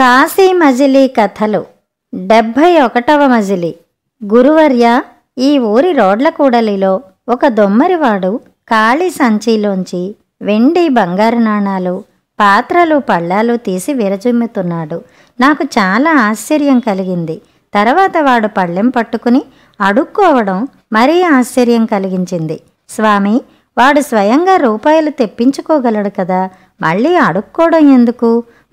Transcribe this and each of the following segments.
కాశీ మజిలీ కథలు డెబ్భై ఒకటవ మజిలి గురువర్య ఈ ఊరి రోడ్ల కూడలిలో ఒక దొమ్మరివాడు ఖాళీ సంచిలోంచి వెండి బంగారు నాణాలు పాత్రలు పళ్ళాలు తీసి విరజిమ్ముతున్నాడు నాకు చాలా ఆశ్చర్యం కలిగింది తర్వాత వాడు పళ్ళెం పట్టుకుని అడుక్కోవడం మరీ ఆశ్చర్యం కలిగించింది స్వామి వాడు స్వయంగా రూపాయలు తెప్పించుకోగలడు కదా మళ్ళీ అడుక్కోవడం ఎందుకు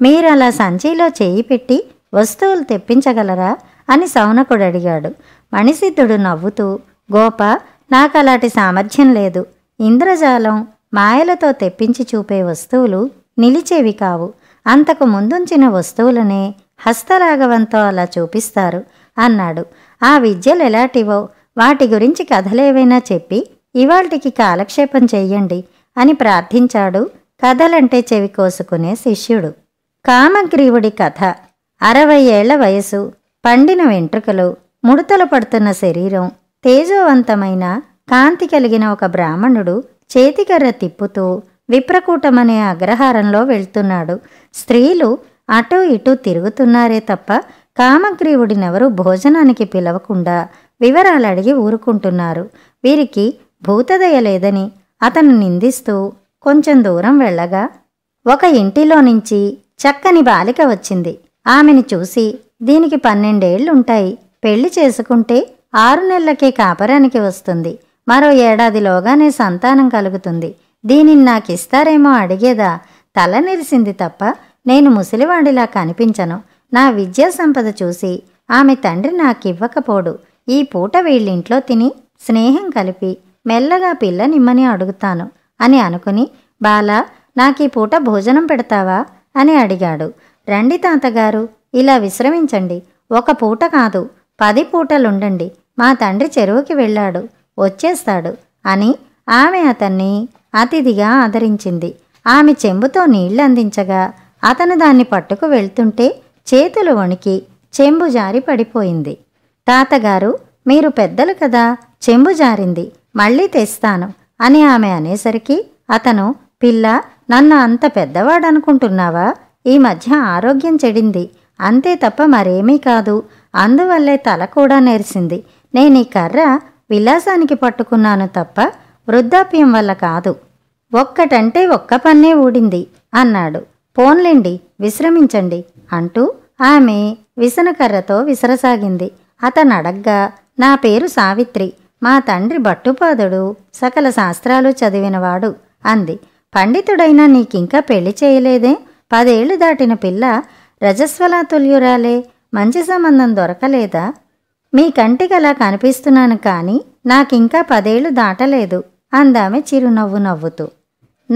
మీరు అలా సంచిలో చేయి పెట్టి వస్తువులు తెప్పించగలరా అని సౌనకుడు అడిగాడు మణిసిద్ధుడు నవ్వుతూ గోప నాకు అలాంటి సామర్థ్యం లేదు ఇంద్రజాలం మాయలతో తెప్పించి చూపే వస్తువులు నిలిచేవి కావు అంతకు ముందుంచిన వస్తువులనే హస్తరాగవంతో అలా చూపిస్తారు అన్నాడు ఆ విద్యలు ఎలాంటివో వాటి గురించి కథలేవైనా చెప్పి ఇవాళ్టికి కాలక్షేపం చెయ్యండి అని ప్రార్థించాడు కథలంటే చెవి కోసుకునే శిష్యుడు కామగ్రీవుడి కథ అరవై ఏళ్ల వయసు పండిన వెంట్రుకలు ముడతలు పడుతున్న శరీరం తేజవంతమైన కాంతి కలిగిన ఒక బ్రాహ్మణుడు చేతికర్ర తిప్పుతూ విప్రకూటమనే అగ్రహారంలో వెళ్తున్నాడు స్త్రీలు అటూ ఇటూ తిరుగుతున్నారే తప్ప కామగ్రీవుడినెవరు భోజనానికి పిలవకుండా వివరాలు అడిగి ఊరుకుంటున్నారు వీరికి భూతదయ లేదని అతను నిందిస్తూ కొంచెం దూరం వెళ్ళగా ఒక ఇంటిలో నుంచి చక్కని బాలిక వచ్చింది ఆమెను చూసి దీనికి పన్నెండేళ్లుంటాయి పెళ్లి చేసుకుంటే ఆరు నెలలకే కాపరానికి వస్తుంది మరో ఏడాదిలోగానే సంతానం కలుగుతుంది దీనిని నాకిస్తారేమో అడిగేదా తల నిరిసింది తప్ప నేను ముసలివాడిలా కనిపించను నా విద్యా సంపద చూసి ఆమె తండ్రి నాకివ్వకపోడు ఈ పూట వీళ్ళింట్లో తిని స్నేహం కలిపి మెల్లగా పిల్లనిమ్మని అడుగుతాను అని అనుకుని బాలా నాకీ పూట భోజనం పెడతావా అని అడిగాడు రండి తాతగారు ఇలా విశ్రమించండి ఒక పూట కాదు పది పూటలుండండి మా తండ్రి చెరువుకి వెళ్ళాడు వచ్చేస్తాడు అని ఆమె అతన్ని అతిథిగా ఆదరించింది ఆమె చెంబుతో అందించగా అతను దాన్ని పట్టుకు వెళ్తుంటే చేతులు వణికి చెంబు జారి పడిపోయింది తాతగారు మీరు పెద్దలు కదా చెంబు జారింది మళ్ళీ తెస్తాను అని ఆమె అనేసరికి అతను పిల్ల నన్ను అంత పెద్దవాడు అనుకుంటున్నావా ఈ మధ్య ఆరోగ్యం చెడింది అంతే తప్ప మరేమీ కాదు అందువల్లే తల కూడా నేర్సింది నేను ఈ కర్ర విలాసానికి పట్టుకున్నాను తప్ప వృద్ధాప్యం వల్ల కాదు ఒక్కటంటే ఒక్క పన్నే ఊడింది అన్నాడు పోన్లేండి విశ్రమించండి అంటూ ఆమె విసనకర్రతో విసరసాగింది అతను అడగ్గా నా పేరు సావిత్రి మా తండ్రి భట్టుపాదుడు సకల శాస్త్రాలు చదివినవాడు అంది పండితుడైనా నీకింకా పెళ్లి చేయలేదే పదేళ్లు దాటిన పిల్ల రజస్వలా మంచి సంబంధం దొరకలేదా మీ కంటికి అలా కనిపిస్తున్నాను కానీ నాకింకా పదేళ్లు దాటలేదు అందామె చిరునవ్వు నవ్వుతూ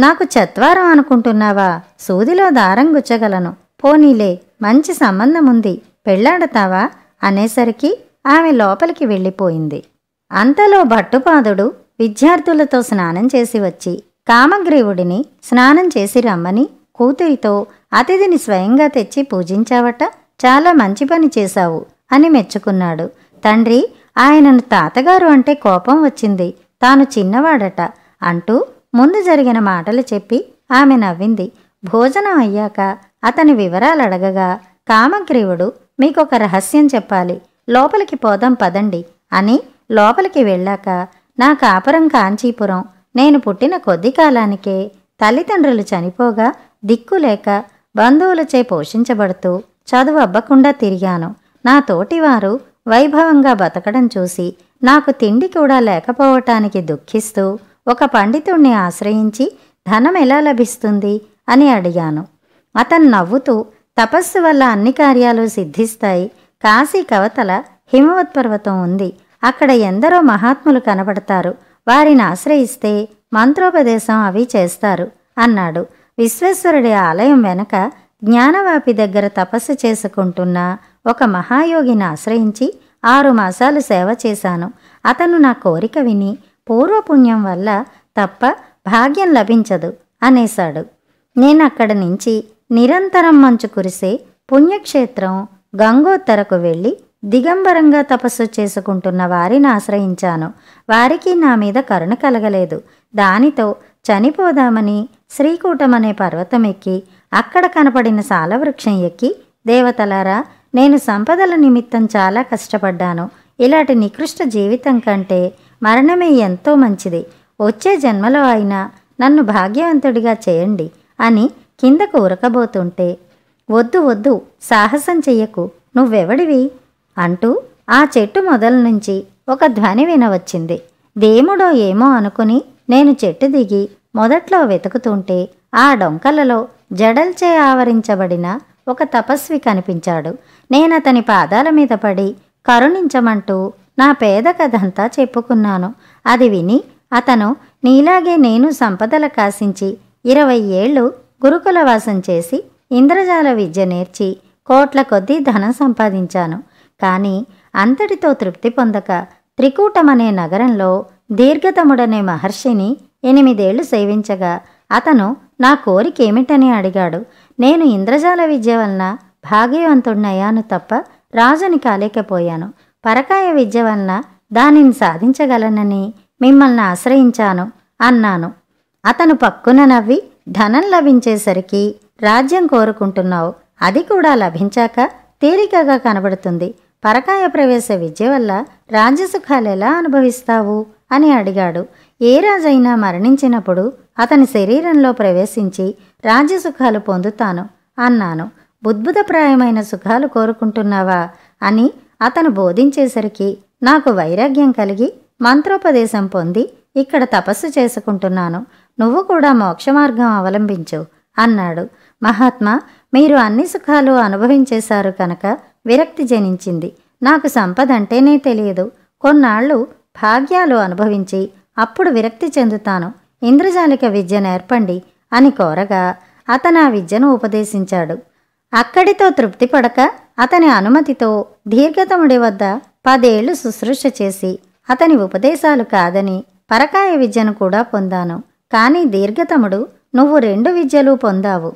నాకు చత్వారం అనుకుంటున్నావా సూదిలో దారం గుచ్చగలను పోనీలే మంచి సంబంధం ఉంది పెళ్ళాడతావా అనేసరికి ఆమె లోపలికి వెళ్ళిపోయింది అంతలో భట్టుపాదుడు విద్యార్థులతో స్నానం చేసి వచ్చి కామగ్రీవుడిని స్నానం చేసి రమ్మని కూతురితో అతిథిని స్వయంగా తెచ్చి పూజించావట చాలా మంచి పని చేశావు అని మెచ్చుకున్నాడు తండ్రి ఆయనను తాతగారు అంటే కోపం వచ్చింది తాను చిన్నవాడట అంటూ ముందు జరిగిన మాటలు చెప్పి ఆమె నవ్వింది భోజనం అయ్యాక అతని వివరాలు అడగగా కామగ్రీవుడు మీకొక రహస్యం చెప్పాలి లోపలికి పోదాం పదండి అని లోపలికి వెళ్ళాక నా కాపురం కాంచీపురం నేను పుట్టిన కొద్ది కాలానికే తల్లిదండ్రులు చనిపోగా దిక్కులేక బంధువులచే పోషించబడుతూ చదువు అవ్వకుండా తిరిగాను నా తోటివారు వైభవంగా బతకడం చూసి నాకు తిండి కూడా లేకపోవటానికి దుఃఖిస్తూ ఒక పండితుణ్ణి ఆశ్రయించి ధనం ఎలా లభిస్తుంది అని అడిగాను అతను నవ్వుతూ తపస్సు వల్ల అన్ని కార్యాలు సిద్ధిస్తాయి కాశీ కవతల హిమవత్ పర్వతం ఉంది అక్కడ ఎందరో మహాత్ములు కనబడతారు వారిని ఆశ్రయిస్తే మంత్రోపదేశం అవి చేస్తారు అన్నాడు విశ్వేశ్వరుడి ఆలయం వెనక జ్ఞానవాపి దగ్గర తపస్సు చేసుకుంటున్న ఒక మహాయోగిని ఆశ్రయించి ఆరు మాసాలు సేవ చేశాను అతను నా కోరిక విని పూర్వపుణ్యం వల్ల తప్ప భాగ్యం లభించదు అనేశాడు నేనక్కడ నుంచి నిరంతరం మంచు కురిసే పుణ్యక్షేత్రం గంగోత్తరకు వెళ్ళి దిగంబరంగా తపస్సు చేసుకుంటున్న వారిని ఆశ్రయించాను వారికి నా మీద కరుణ కలగలేదు దానితో చనిపోదామని శ్రీకూటమనే పర్వతం ఎక్కి అక్కడ కనపడిన సాలవృక్షం ఎక్కి దేవతలారా నేను సంపదల నిమిత్తం చాలా కష్టపడ్డాను ఇలాంటి నికృష్ట జీవితం కంటే మరణమే ఎంతో మంచిది వచ్చే జన్మలో అయినా నన్ను భాగ్యవంతుడిగా చేయండి అని కిందకు ఉరకబోతుంటే వద్దు వద్దు సాహసం చెయ్యకు నువ్వెవడివి అంటూ ఆ చెట్టు మొదల నుంచి ఒక ధ్వని వినవచ్చింది దేముడో ఏమో అనుకుని నేను చెట్టు దిగి మొదట్లో వెతుకుతుంటే ఆ డొంకలలో జడల్చే ఆవరించబడిన ఒక తపస్వి కనిపించాడు నేనతని పాదాల మీద పడి కరుణించమంటూ నా పేద కథంతా చెప్పుకున్నాను అది విని అతను నీలాగే నేను సంపదల కాసించి ఇరవై ఏళ్ళు గురుకులవాసం చేసి ఇంద్రజాల విద్య నేర్చి కోట్ల కొద్దీ ధనం సంపాదించాను కానీ అంతటితో తృప్తి పొందక త్రికూటమనే నగరంలో దీర్ఘతముడనే మహర్షిని ఎనిమిదేళ్లు సేవించగా అతను నా కోరికేమిటని అడిగాడు నేను ఇంద్రజాల విద్య వలన భాగ్యవంతుణ్ణయ్యాను తప్ప రాజుని కాలేకపోయాను పరకాయ విద్య వలన దానిని సాధించగలనని మిమ్మల్ని ఆశ్రయించాను అన్నాను అతను పక్కున నవ్వి ధనం లభించేసరికి రాజ్యం కోరుకుంటున్నావు అది కూడా లభించాక తేలికగా కనబడుతుంది పరకాయ ప్రవేశ విద్య వల్ల రాజ్యసుఖాలు ఎలా అనుభవిస్తావు అని అడిగాడు ఏ రాజైనా మరణించినప్పుడు అతని శరీరంలో ప్రవేశించి రాజ్యసుఖాలు పొందుతాను అన్నాను ఉద్భుతప్రాయమైన సుఖాలు కోరుకుంటున్నావా అని అతను బోధించేసరికి నాకు వైరాగ్యం కలిగి మంత్రోపదేశం పొంది ఇక్కడ తపస్సు చేసుకుంటున్నాను నువ్వు కూడా మోక్ష మార్గం అవలంబించు అన్నాడు మహాత్మా మీరు అన్ని సుఖాలు అనుభవించేశారు కనుక విరక్తి జనించింది నాకు సంపద అంటేనే తెలియదు కొన్నాళ్ళు భాగ్యాలు అనుభవించి అప్పుడు విరక్తి చెందుతాను ఇంద్రజాలిక విద్య నేర్పండి అని కోరగా అతను ఆ విద్యను ఉపదేశించాడు అక్కడితో తృప్తి పడక అతని అనుమతితో దీర్ఘతముడి వద్ద పదేళ్లు శుశ్రూష చేసి అతని ఉపదేశాలు కాదని పరకాయ విద్యను కూడా పొందాను కానీ దీర్ఘతముడు నువ్వు రెండు విద్యలు పొందావు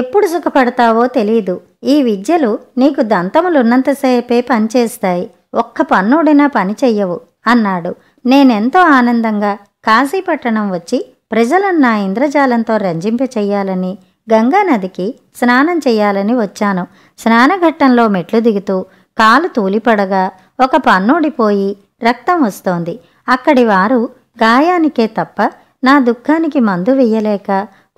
ఎప్పుడు సుఖపడతావో తెలీదు ఈ విద్యలు నీకు దంతములున్నంతసేపే పనిచేస్తాయి ఒక్క పన్నుడినా పని చెయ్యవు అన్నాడు నేనెంతో ఆనందంగా కాశీపట్టణం వచ్చి ప్రజలను నా ఇంద్రజాలంతో రంజింప చెయ్యాలని గంగానదికి స్నానం చేయాలని వచ్చాను స్నానఘట్టంలో మెట్లు దిగుతూ కాలు తూలిపడగా ఒక పన్నుడిపోయి రక్తం వస్తోంది అక్కడి వారు గాయానికే తప్ప నా దుఃఖానికి మందు వెయ్యలేక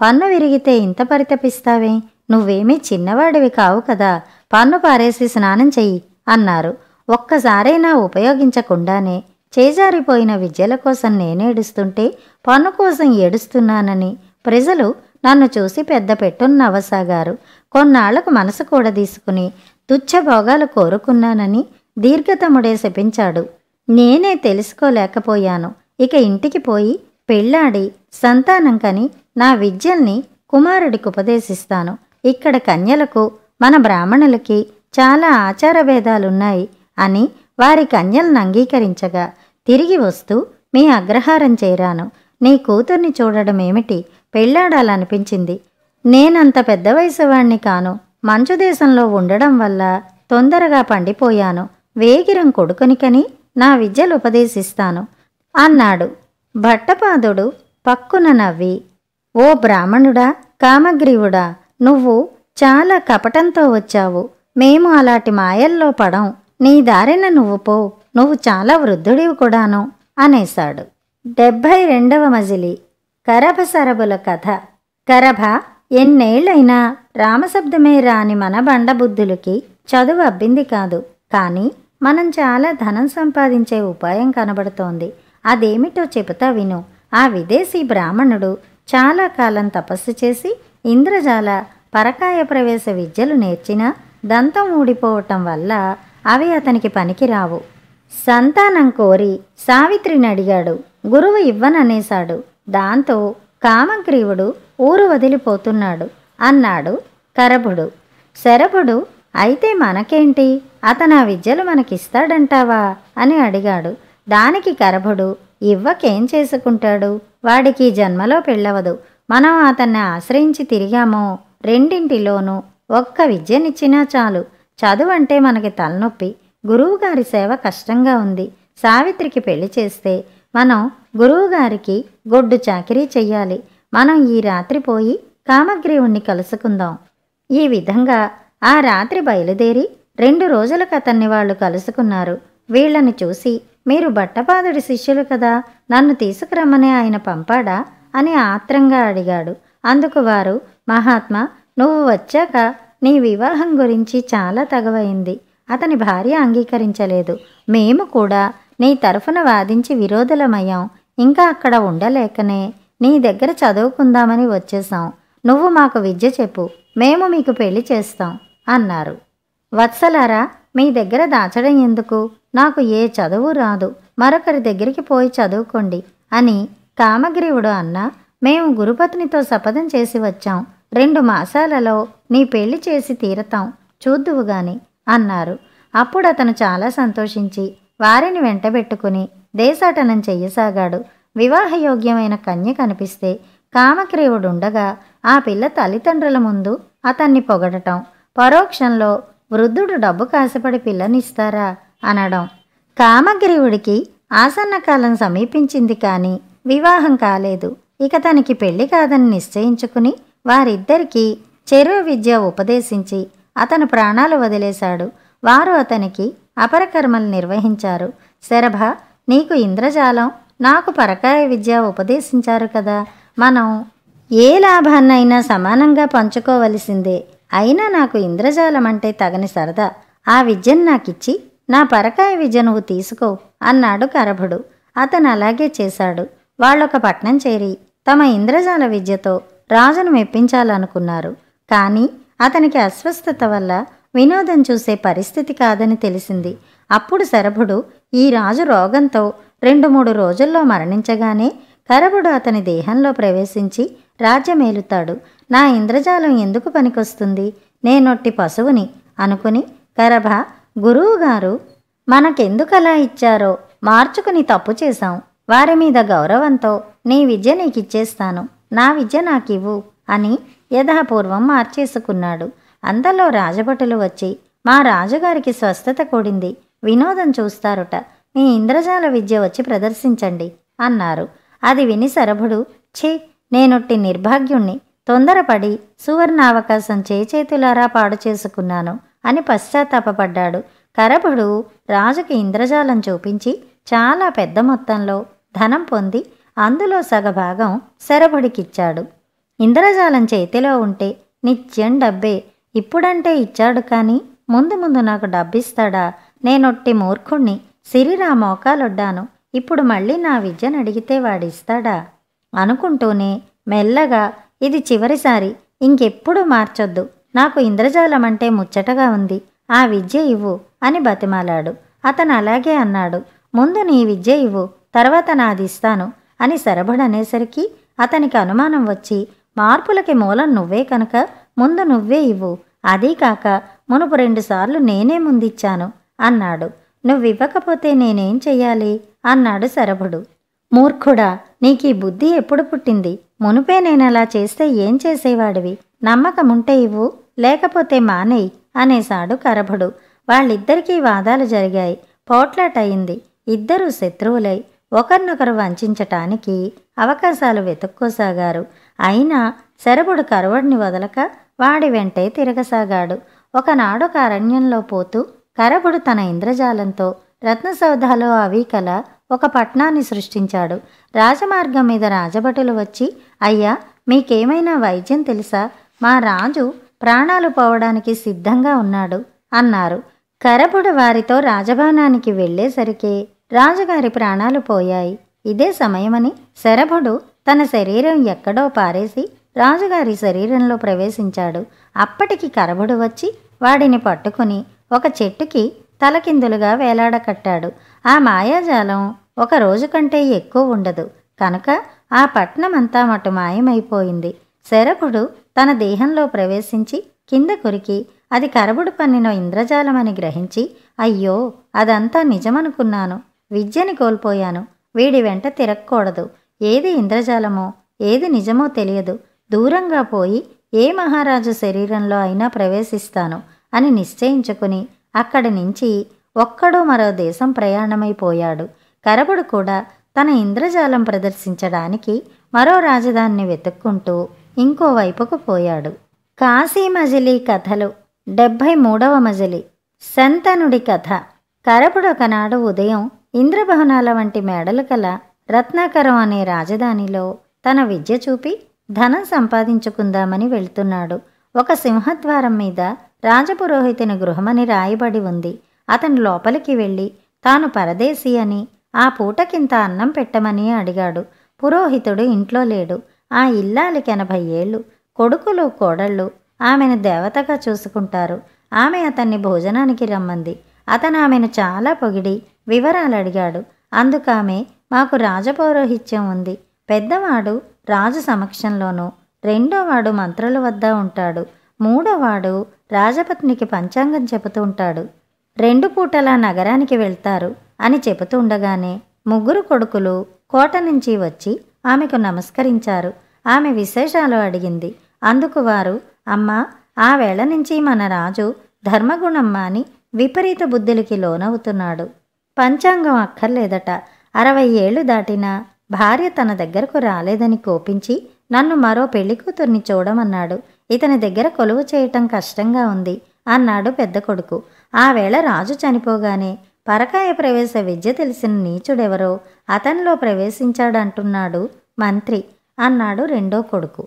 పన్ను విరిగితే ఇంత పరితపిస్తావే నువ్వేమీ చిన్నవాడివి కావు కదా పన్ను పారేసి స్నానం చెయ్యి అన్నారు ఒక్కసారైనా ఉపయోగించకుండానే చేజారిపోయిన విద్యల కోసం నేనేడుస్తుంటే పన్ను కోసం ఏడుస్తున్నానని ప్రజలు నన్ను చూసి పెద్ద పెట్టున్న అవసాగారు కొన్నాళ్లకు మనసు కూడా తీసుకుని తుచ్చభోగాలు కోరుకున్నానని దీర్ఘతముడే శపించాడు నేనే తెలుసుకోలేకపోయాను ఇక ఇంటికి పోయి పెళ్ళాడి సంతానం కని నా విద్యల్ని కుమారుడికి ఉపదేశిస్తాను ఇక్కడ కన్యలకు మన బ్రాహ్మణులకి చాలా ఆచార భేదాలున్నాయి అని వారి కన్యలను అంగీకరించగా తిరిగి వస్తూ మీ అగ్రహారం చేరాను నీ కూతుర్ని చూడడం ఏమిటి పెళ్ళాడాలనిపించింది నేనంత పెద్ద వయసు వాణ్ణి కాను మంచు దేశంలో ఉండడం వల్ల తొందరగా పండిపోయాను వేగిరం కొడుకునికని నా విద్యలు ఉపదేశిస్తాను అన్నాడు భట్టపాదుడు పక్కున నవ్వి ఓ బ్రాహ్మణుడా కామగ్రీవుడా నువ్వు చాలా కపటంతో వచ్చావు మేము అలాంటి మాయల్లో పడం నీ దారిన నువ్వు పో నువ్వు చాలా వృద్ధుడివి కూడాను అనేశాడు డెబ్భై రెండవ మజిలి సరబుల కథ కరభ ఎన్నేళ్లైనా రామశబ్దమే రాని మన బండబుద్ధులకి చదువు అబ్బింది కాదు కానీ మనం చాలా ధనం సంపాదించే ఉపాయం కనబడుతోంది అదేమిటో చెబుతా విను ఆ విదేశీ బ్రాహ్మణుడు చాలా కాలం తపస్సు చేసి ఇంద్రజాల పరకాయ ప్రవేశ విద్యలు నేర్చినా దంతం ఊడిపోవటం వల్ల అవి అతనికి పనికిరావు సంతానం కోరి సావిత్రిని అడిగాడు గురువు ఇవ్వననేశాడు దాంతో కామగ్రీవుడు ఊరు వదిలిపోతున్నాడు అన్నాడు కరభుడు శరభుడు అయితే మనకేంటి అతను ఆ విద్యలు మనకిస్తాడంటావా అని అడిగాడు దానికి కరభుడు ఇవ్వకేం చేసుకుంటాడు వాడికి జన్మలో పెళ్ళవదు మనం అతన్ని ఆశ్రయించి తిరిగామో రెండింటిలోనూ ఒక్క విద్యనిచ్చినా చాలు చదువు అంటే మనకి తలనొప్పి గురువుగారి సేవ కష్టంగా ఉంది సావిత్రికి పెళ్లి చేస్తే మనం గురువుగారికి గొడ్డు చాకిరీ చెయ్యాలి మనం ఈ రాత్రి పోయి కామగ్రీవుణ్ణి కలుసుకుందాం ఈ విధంగా ఆ రాత్రి బయలుదేరి రెండు రోజులకు అతన్ని వాళ్ళు కలుసుకున్నారు వీళ్లను చూసి మీరు బట్టపాదుడి శిష్యులు కదా నన్ను తీసుకురమ్మని ఆయన పంపాడా అని ఆత్రంగా అడిగాడు అందుకు వారు మహాత్మా నువ్వు వచ్చాక నీ వివాహం గురించి చాలా తగవైంది అతని భార్య అంగీకరించలేదు మేము కూడా నీ తరఫున వాదించి విరోధులమయ్యాం ఇంకా అక్కడ ఉండలేకనే నీ దగ్గర చదువుకుందామని వచ్చేసాం నువ్వు మాకు విద్య చెప్పు మేము మీకు పెళ్లి చేస్తాం అన్నారు వత్సలారా మీ దగ్గర దాచడం ఎందుకు నాకు ఏ చదువు రాదు మరొకరి దగ్గరికి పోయి చదువుకోండి అని కామగ్రీవుడు అన్న మేము గురుపత్నితో శపథం చేసి వచ్చాం రెండు మాసాలలో నీ పెళ్లి చేసి తీరతాం చూద్దువు అన్నారు అప్పుడు అతను చాలా సంతోషించి వారిని వెంటబెట్టుకుని దేశాటనం చెయ్యసాగాడు వివాహయోగ్యమైన కన్య కనిపిస్తే కామక్రీవుడుండగా ఆ పిల్ల తల్లిదండ్రుల ముందు అతన్ని పొగడటం పరోక్షంలో వృద్ధుడు డబ్బు కాసపడి పిల్లనిస్తారా అనడం కామగ్రీవుడికి ఆసన్న కాలం సమీపించింది కానీ వివాహం కాలేదు ఇక తనకి పెళ్లి కాదని నిశ్చయించుకుని వారిద్దరికీ చెరువు విద్య ఉపదేశించి అతను ప్రాణాలు వదిలేశాడు వారు అతనికి అపరకర్మలు నిర్వహించారు శరభ నీకు ఇంద్రజాలం నాకు పరకాయ విద్య ఉపదేశించారు కదా మనం ఏ లాభాన్నైనా సమానంగా పంచుకోవలసిందే అయినా నాకు ఇంద్రజాలం అంటే తగని సరదా ఆ విద్యను నాకిచ్చి నా పరకాయ విద్య నువ్వు తీసుకో అన్నాడు కరభుడు అతను అలాగే చేశాడు వాళ్ళొక పట్నం చేరి తమ ఇంద్రజాల విద్యతో రాజును మెప్పించాలనుకున్నారు కానీ అతనికి అస్వస్థత వల్ల వినోదం చూసే పరిస్థితి కాదని తెలిసింది అప్పుడు శరభుడు ఈ రాజు రోగంతో రెండు మూడు రోజుల్లో మరణించగానే కరభుడు అతని దేహంలో ప్రవేశించి రాజ్యమేలుతాడు నా ఇంద్రజాలం ఎందుకు పనికొస్తుంది నేనొట్టి పశువుని అనుకుని కరభ గురువుగారు మనకెందుకలా ఇచ్చారో మార్చుకుని తప్పు చేశాం వారి మీద గౌరవంతో నీ విద్య నీకిచ్చేస్తాను నా విద్య నాకివ్వు అని యథాపూర్వం మార్చేసుకున్నాడు అందలో రాజభటులు వచ్చి మా రాజుగారికి స్వస్థత కూడింది వినోదం చూస్తారుట మీ ఇంద్రజాల విద్య వచ్చి ప్రదర్శించండి అన్నారు అది విని సరభుడు ఛీ నేనొట్టి నిర్భాగ్యుణ్ణి తొందరపడి సువర్ణావకాశం చేచేతులారా పాడు చేసుకున్నాను అని పశ్చాత్తాపడ్డాడు కరభుడు రాజుకి ఇంద్రజాలం చూపించి చాలా పెద్ద మొత్తంలో ధనం పొంది అందులో సగభాగం శరభుడికిచ్చాడు ఇంద్రజాలం చేతిలో ఉంటే నిత్యం డబ్బే ఇప్పుడంటే ఇచ్చాడు కానీ ముందు ముందు నాకు డబ్బిస్తాడా నేనొట్టి మూర్ఖుణ్ణి సిరిరా మోకాలొడ్డాను ఇప్పుడు మళ్ళీ నా విద్యను అడిగితే వాడిస్తాడా అనుకుంటూనే మెల్లగా ఇది చివరిసారి ఇంకెప్పుడు మార్చొద్దు నాకు ఇంద్రజాలం అంటే ముచ్చటగా ఉంది ఆ విద్య ఇవ్వు అని బతిమాలాడు అతను అలాగే అన్నాడు ముందు నీ విద్య ఇవ్వు తర్వాత నాదిస్తాను అని అనేసరికి అతనికి అనుమానం వచ్చి మార్పులకి మూలం నువ్వే కనుక ముందు నువ్వే ఇవ్వు అదీ కాక మునుపు రెండుసార్లు నేనే ముందిచ్చాను అన్నాడు నువ్వివ్వకపోతే నేనేం చెయ్యాలి అన్నాడు సరభుడు మూర్ఖుడా నీకీ బుద్ధి ఎప్పుడు పుట్టింది మునుపే నేనలా చేస్తే ఏం చేసేవాడివి నమ్మకముంటే ఇవ్వు లేకపోతే మానేయ్ అనేశాడు కరభుడు వాళ్ళిద్దరికీ వాదాలు జరిగాయి పోట్లాటయింది ఇద్దరూ శత్రువులై ఒకరినొకరు వంచటానికి అవకాశాలు వెతుక్కోసాగారు అయినా శరభుడు కరవుడిని వదలక వాడి వెంటే తిరగసాగాడు ఒకనాడొక అరణ్యంలో పోతూ కరభుడు తన ఇంద్రజాలంతో రత్నసౌధాలో అవీకల ఒక పట్నాన్ని సృష్టించాడు రాజమార్గం మీద రాజభటులు వచ్చి అయ్యా మీకేమైనా వైద్యం తెలుసా మా రాజు ప్రాణాలు పోవడానికి సిద్ధంగా ఉన్నాడు అన్నారు కరభుడు వారితో రాజభవనానికి వెళ్ళేసరికే రాజుగారి ప్రాణాలు పోయాయి ఇదే సమయమని శరభుడు తన శరీరం ఎక్కడో పారేసి రాజుగారి శరీరంలో ప్రవేశించాడు అప్పటికి కరభుడు వచ్చి వాడిని పట్టుకుని ఒక చెట్టుకి తలకిందులుగా వేలాడకట్టాడు ఆ మాయాజాలం ఒక రోజు కంటే ఎక్కువ ఉండదు కనుక ఆ పట్నమంతా మటు మాయమైపోయింది శరభుడు తన దేహంలో ప్రవేశించి కింద కొరికి అది కరబుడు పన్నిన ఇంద్రజాలమని గ్రహించి అయ్యో అదంతా నిజమనుకున్నాను విద్యని కోల్పోయాను వీడి వెంట తిరగకూడదు ఏది ఇంద్రజాలమో ఏది నిజమో తెలియదు దూరంగా పోయి ఏ మహారాజు శరీరంలో అయినా ప్రవేశిస్తాను అని నిశ్చయించుకుని అక్కడి నుంచి ఒక్కడో మరో దేశం ప్రయాణమైపోయాడు కరబుడు కూడా తన ఇంద్రజాలం ప్రదర్శించడానికి మరో రాజధానిని వెతుక్కుంటూ ఇంకోవైపుకు పోయాడు కాశీ మజిలీ కథలు డెబ్భై మూడవ మజిలీ సంతనుడి కథ ఒకనాడు ఉదయం ఇంద్రభవనాల వంటి మేడలు కల రత్నాకరం అనే రాజధానిలో తన విద్య చూపి ధనం సంపాదించుకుందామని వెళ్తున్నాడు ఒక సింహద్వారం మీద రాజపురోహితుని గృహమని రాయబడి ఉంది అతను లోపలికి వెళ్ళి తాను పరదేశీ అని ఆ పూటకింత అన్నం పెట్టమని అడిగాడు పురోహితుడు ఇంట్లో లేడు ఆ ఇల్లాలికి ఎనభై ఏళ్ళు కొడుకులు కోడళ్ళు ఆమెను దేవతగా చూసుకుంటారు ఆమె అతన్ని భోజనానికి రమ్మంది అతను ఆమెను చాలా పొగిడి వివరాలు అడిగాడు అందుకామె మాకు రాజపౌరోహిత్యం ఉంది పెద్దవాడు రాజు సమక్షంలోనూ రెండోవాడు మంత్రుల వద్ద ఉంటాడు మూడోవాడు రాజపత్నికి పంచాంగం చెబుతూ ఉంటాడు రెండు పూటలా నగరానికి వెళ్తారు అని చెబుతూ ఉండగానే ముగ్గురు కొడుకులు కోట నుంచి వచ్చి ఆమెకు నమస్కరించారు ఆమె విశేషాలు అడిగింది అందుకు వారు అమ్మ ఆ వేళ నుంచి మన రాజు ధర్మగుణమ్మ అని విపరీత బుద్ధులకి లోనవుతున్నాడు పంచాంగం అక్కర్లేదట అరవై ఏళ్ళు దాటినా భార్య తన దగ్గరకు రాలేదని కోపించి నన్ను మరో పెళ్లి కూతుర్ని చూడమన్నాడు ఇతని దగ్గర కొలువు చేయటం కష్టంగా ఉంది అన్నాడు పెద్ద కొడుకు ఆ వేళ రాజు చనిపోగానే పరకాయ ప్రవేశ విద్య తెలిసిన నీచుడెవరో అతనిలో ప్రవేశించాడంటున్నాడు మంత్రి అన్నాడు రెండో కొడుకు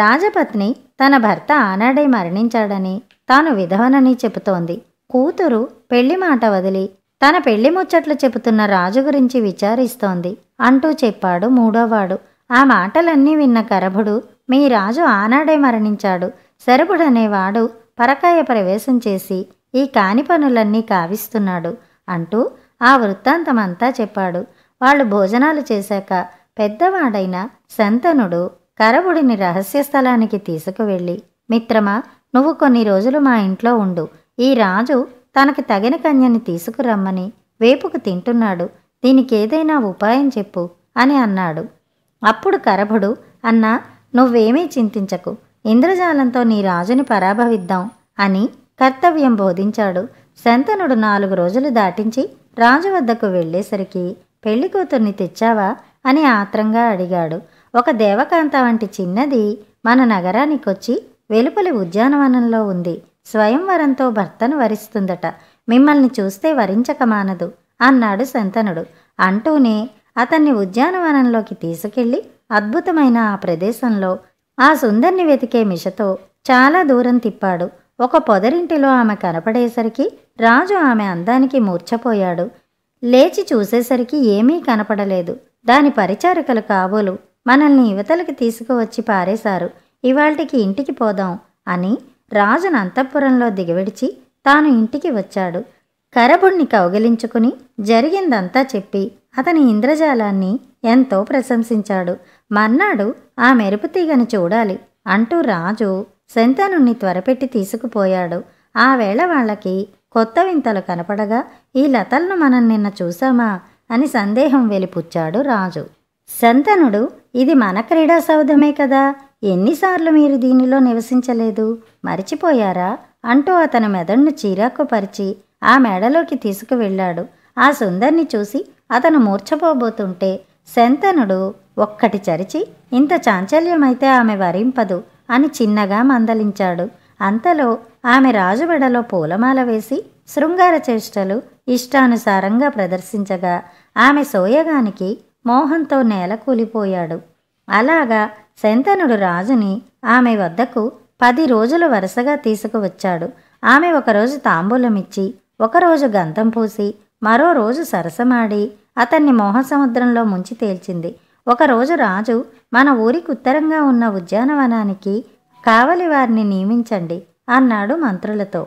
రాజపత్ని తన భర్త ఆనాడే మరణించాడని తాను విధవనని చెబుతోంది కూతురు పెళ్లి మాట వదిలి తన పెళ్లి ముచ్చట్లు చెబుతున్న రాజు గురించి విచారిస్తోంది అంటూ చెప్పాడు మూడోవాడు ఆ మాటలన్నీ విన్న కరభుడు మీ రాజు ఆనాడే మరణించాడు శరభుడనేవాడు పరకాయ ప్రవేశం చేసి ఈ కాని పనులన్నీ కావిస్తున్నాడు అంటూ ఆ వృత్తాంతమంతా చెప్పాడు వాళ్ళు భోజనాలు చేశాక పెద్దవాడైన శంతనుడు కరభుడిని రహస్య స్థలానికి తీసుకువెళ్ళి మిత్రమా నువ్వు కొన్ని రోజులు మా ఇంట్లో ఉండు ఈ రాజు తనకి తగిన కన్యని తీసుకురమ్మని వేపుకు తింటున్నాడు దీనికి ఏదైనా ఉపాయం చెప్పు అని అన్నాడు అప్పుడు కరభుడు అన్నా నువ్వేమీ చింతించకు ఇంద్రజాలంతో నీ రాజుని పరాభవిద్దాం అని కర్తవ్యం బోధించాడు శంతనుడు నాలుగు రోజులు దాటించి రాజు వద్దకు వెళ్ళేసరికి పెళ్లి కూతుర్ని తెచ్చావా అని ఆత్రంగా అడిగాడు ఒక దేవకాంత వంటి చిన్నది మన నగరానికొచ్చి వెలుపలి ఉద్యానవనంలో ఉంది స్వయంవరంతో భర్తను వరిస్తుందట మిమ్మల్ని చూస్తే వరించక మానదు అన్నాడు శంతనుడు అంటూనే అతన్ని ఉద్యానవనంలోకి తీసుకెళ్ళి అద్భుతమైన ఆ ప్రదేశంలో ఆ సుందర్ని వెతికే మిషతో చాలా దూరం తిప్పాడు ఒక పొదరింటిలో ఆమె కనపడేసరికి రాజు ఆమె అందానికి మూర్ఛపోయాడు లేచి చూసేసరికి ఏమీ కనపడలేదు దాని పరిచారకులు కాబోలు మనల్ని యువతలకి తీసుకువచ్చి పారేశారు ఇవాళ్టికి ఇంటికి పోదాం అని రాజును అంతఃపురంలో దిగవిడిచి తాను ఇంటికి వచ్చాడు కరభుణ్ణి కౌగిలించుకుని జరిగిందంతా చెప్పి అతని ఇంద్రజాలాన్ని ఎంతో ప్రశంసించాడు మర్నాడు ఆ మెరుపు తీగను చూడాలి అంటూ రాజు శంతనుణ్ణి త్వరపెట్టి తీసుకుపోయాడు ఆ వేళ వాళ్ళకి కొత్త వింతలు కనపడగా ఈ లతలను మనం నిన్న చూసామా అని సందేహం వెలిపుచ్చాడు రాజు శంతనుడు ఇది మన క్రీడా సౌధమే కదా ఎన్నిసార్లు మీరు దీనిలో నివసించలేదు మరిచిపోయారా అంటూ అతను మెదడును పరిచి ఆ మెడలోకి తీసుకువెళ్ళాడు ఆ సుందర్ని చూసి అతను మూర్ఛపోబోతుంటే శంతనుడు ఒక్కటి చరిచి ఇంత చాంచల్యమైతే ఆమె వరింపదు అని చిన్నగా మందలించాడు అంతలో ఆమె రాజుబెడలో పూలమాల వేసి శృంగార చేష్టలు ఇష్టానుసారంగా ప్రదర్శించగా ఆమె సోయగానికి మోహంతో నేల కూలిపోయాడు అలాగా శంతనుడు రాజుని ఆమె వద్దకు పది రోజులు వరుసగా తీసుకువచ్చాడు ఆమె ఒకరోజు తాంబూలమిచ్చి ఒకరోజు గంధం పూసి మరో రోజు సరసమాడి అతన్ని మోహసముద్రంలో ముంచి తేల్చింది ఒకరోజు రాజు మన ఊరికి ఉత్తరంగా ఉన్న ఉద్యానవనానికి కావలి వారిని నియమించండి అన్నాడు మంత్రులతో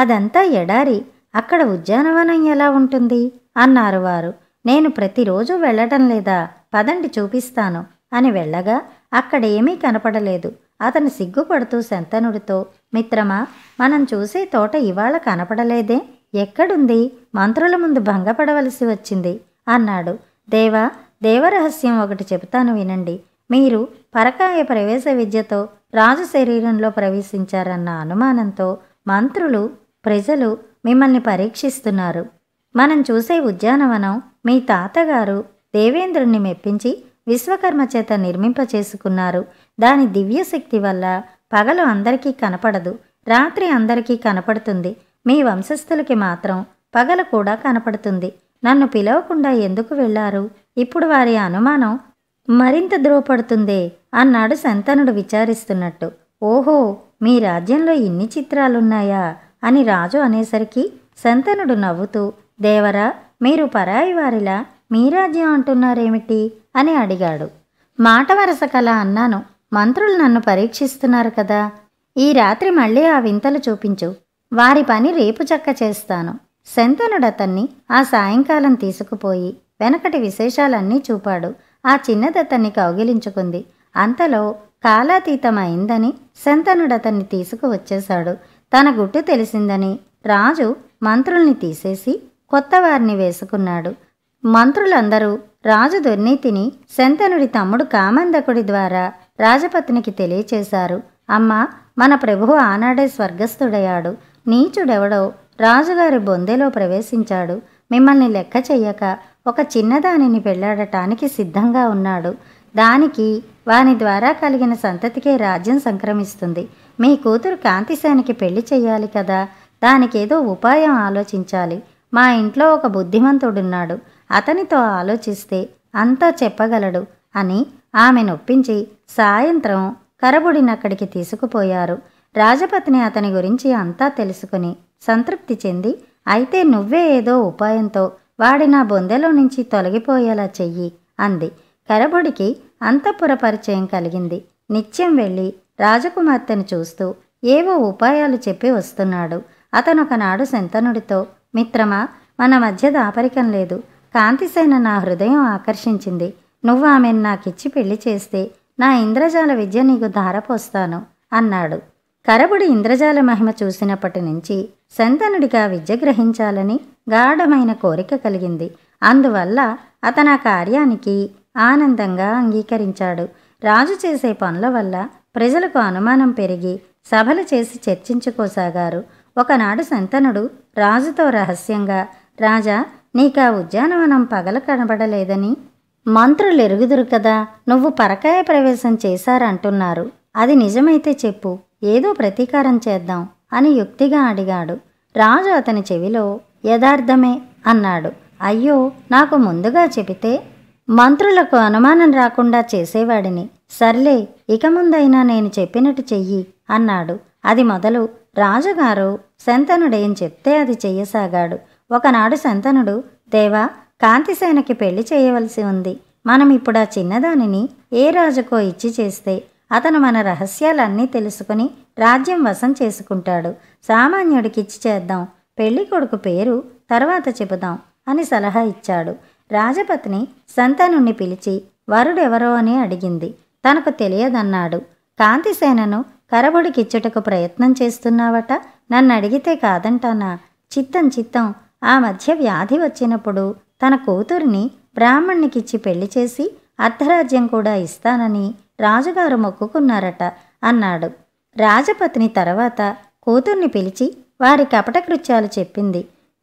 అదంతా ఎడారి అక్కడ ఉద్యానవనం ఎలా ఉంటుంది అన్నారు వారు నేను ప్రతిరోజు వెళ్ళటం లేదా పదండి చూపిస్తాను అని వెళ్ళగా అక్కడేమీ కనపడలేదు అతను సిగ్గుపడుతూ శంతనుడితో మిత్రమా మనం చూసే తోట ఇవాళ కనపడలేదే ఎక్కడుంది మంత్రుల ముందు భంగపడవలసి వచ్చింది అన్నాడు దేవా దేవరహస్యం ఒకటి చెబుతాను వినండి మీరు పరకాయ ప్రవేశ విద్యతో రాజు శరీరంలో ప్రవేశించారన్న అనుమానంతో మంత్రులు ప్రజలు మిమ్మల్ని పరీక్షిస్తున్నారు మనం చూసే ఉద్యానవనం మీ తాతగారు దేవేంద్రుణ్ణి మెప్పించి విశ్వకర్మ చేత నిర్మింప చేసుకున్నారు దాని దివ్యశక్తి వల్ల పగలు అందరికీ కనపడదు రాత్రి అందరికీ కనపడుతుంది మీ వంశస్థులకి మాత్రం పగలు కూడా కనపడుతుంది నన్ను పిలవకుండా ఎందుకు వెళ్ళారు ఇప్పుడు వారి అనుమానం మరింత ధ్రువపడుతుందే అన్నాడు శంతనుడు విచారిస్తున్నట్టు ఓహో మీ రాజ్యంలో ఇన్ని చిత్రాలున్నాయా అని రాజు అనేసరికి శంతనుడు నవ్వుతూ దేవరా మీరు పరాయి వారిలా మీ రాజ్యం అంటున్నారేమిటి అని అడిగాడు మాట వరస కళ అన్నాను మంత్రులు నన్ను పరీక్షిస్తున్నారు కదా ఈ రాత్రి మళ్ళీ ఆ వింతలు చూపించు వారి పని రేపు చక్క చేస్తాను శంతనుడతన్ని ఆ సాయంకాలం తీసుకుపోయి వెనకటి విశేషాలన్నీ చూపాడు ఆ చిన్నదతన్ని కౌగిలించుకుంది అంతలో కాలాతీతమైందని శంతనుడతన్ని తీసుకువచ్చేశాడు తన గుట్టు తెలిసిందని రాజు మంత్రుల్ని తీసేసి కొత్తవారిని వేసుకున్నాడు మంత్రులందరూ రాజు దుర్నీతిని శంతనుడి తమ్ముడు కామందకుడి ద్వారా రాజపత్నికి తెలియచేశారు అమ్మ మన ప్రభువు ఆనాడే స్వర్గస్థుడయ్యాడు నీచుడెవడో రాజుగారి బొందెలో ప్రవేశించాడు మిమ్మల్ని లెక్క చెయ్యక ఒక చిన్నదానిని పెళ్లాడటానికి సిద్ధంగా ఉన్నాడు దానికి వాని ద్వారా కలిగిన సంతతికే రాజ్యం సంక్రమిస్తుంది మీ కూతురు కాంతిసేనికి పెళ్లి చేయాలి కదా దానికేదో ఉపాయం ఆలోచించాలి మా ఇంట్లో ఒక బుద్ధిమంతుడున్నాడు అతనితో ఆలోచిస్తే అంతా చెప్పగలడు అని ఆమెనొప్పించి సాయంత్రం కరబుడినక్కడికి తీసుకుపోయారు రాజపత్ని అతని గురించి అంతా తెలుసుకుని సంతృప్తి చెంది అయితే నువ్వే ఏదో ఉపాయంతో వాడి నా బొందెలో నుంచి తొలగిపోయేలా చెయ్యి అంది కరబుడికి అంతఃపుర పరిచయం కలిగింది నిత్యం వెళ్ళి రాజకుమార్తెను చూస్తూ ఏవో ఉపాయాలు చెప్పి వస్తున్నాడు అతనొకనాడు శంతనుడితో మిత్రమా మన మధ్య దాపరికం లేదు కాంతిసేన నా హృదయం ఆకర్షించింది నువ్వు ఆమెను నాకిచ్చి పెళ్లి చేస్తే నా ఇంద్రజాల విద్య నీకు ధారపోస్తాను అన్నాడు కరబుడి ఇంద్రజాల మహిమ చూసినప్పటి నుంచి శంతనుడిగా విద్య గ్రహించాలని గాఢమైన కోరిక కలిగింది అందువల్ల అతను ఆ కార్యానికి ఆనందంగా అంగీకరించాడు రాజు చేసే పనుల వల్ల ప్రజలకు అనుమానం పెరిగి సభలు చేసి చర్చించుకోసాగారు ఒకనాడు శంతనుడు రాజుతో రహస్యంగా రాజా నీకా ఉద్యానవనం పగల కనబడలేదని మంత్రులు ఎరుగుదురు కదా నువ్వు పరకాయ ప్రవేశం చేశారంటున్నారు అది నిజమైతే చెప్పు ఏదో ప్రతీకారం చేద్దాం అని యుక్తిగా అడిగాడు రాజు అతని చెవిలో యథార్థమే అన్నాడు అయ్యో నాకు ముందుగా చెబితే మంత్రులకు అనుమానం రాకుండా చేసేవాడిని సర్లే ఇక ముందైనా నేను చెప్పినట్టు చెయ్యి అన్నాడు అది మొదలు రాజుగారు శంతనుడేం చెప్తే అది చెయ్యసాగాడు ఒకనాడు శంతనుడు దేవా కాంతిసేనకి పెళ్లి చేయవలసి ఉంది మనం ఇప్పుడు ఆ చిన్నదానిని ఏ రాజుకో ఇచ్చి చేస్తే అతను మన రహస్యాలన్నీ తెలుసుకుని రాజ్యం వశం చేసుకుంటాడు సామాన్యుడికి ఇచ్చి చేద్దాం పెళ్లి కొడుకు పేరు తర్వాత చెబుదాం అని సలహా ఇచ్చాడు రాజపత్ని శంతనుణ్ణి పిలిచి వరుడెవరో అని అడిగింది తనకు తెలియదన్నాడు కాంతిసేనను కరబుడికిచ్చుటకు ప్రయత్నం చేస్తున్నావట నన్ను అడిగితే కాదంటానా చిత్తం చిత్తం ఆ మధ్య వ్యాధి వచ్చినప్పుడు తన కూతురిని బ్రాహ్మణ్ణికిచ్చి పెళ్లి చేసి అర్ధరాజ్యం కూడా ఇస్తానని రాజుగారు మొక్కుకున్నారట అన్నాడు రాజపత్ని తర్వాత కూతుర్ని పిలిచి వారి కపట కృత్యాలు చెప్పింది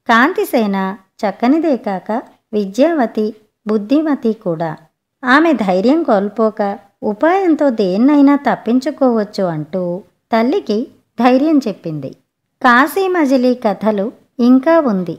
కాంతిసేన చక్కనిదే కాక విద్యావతి బుద్ధిమతి కూడా ఆమె ధైర్యం కోల్పోక ఉపాయంతో దేన్నైనా తప్పించుకోవచ్చు అంటూ తల్లికి ధైర్యం చెప్పింది కాశీ మజిలీ కథలు ఇంకా ఉంది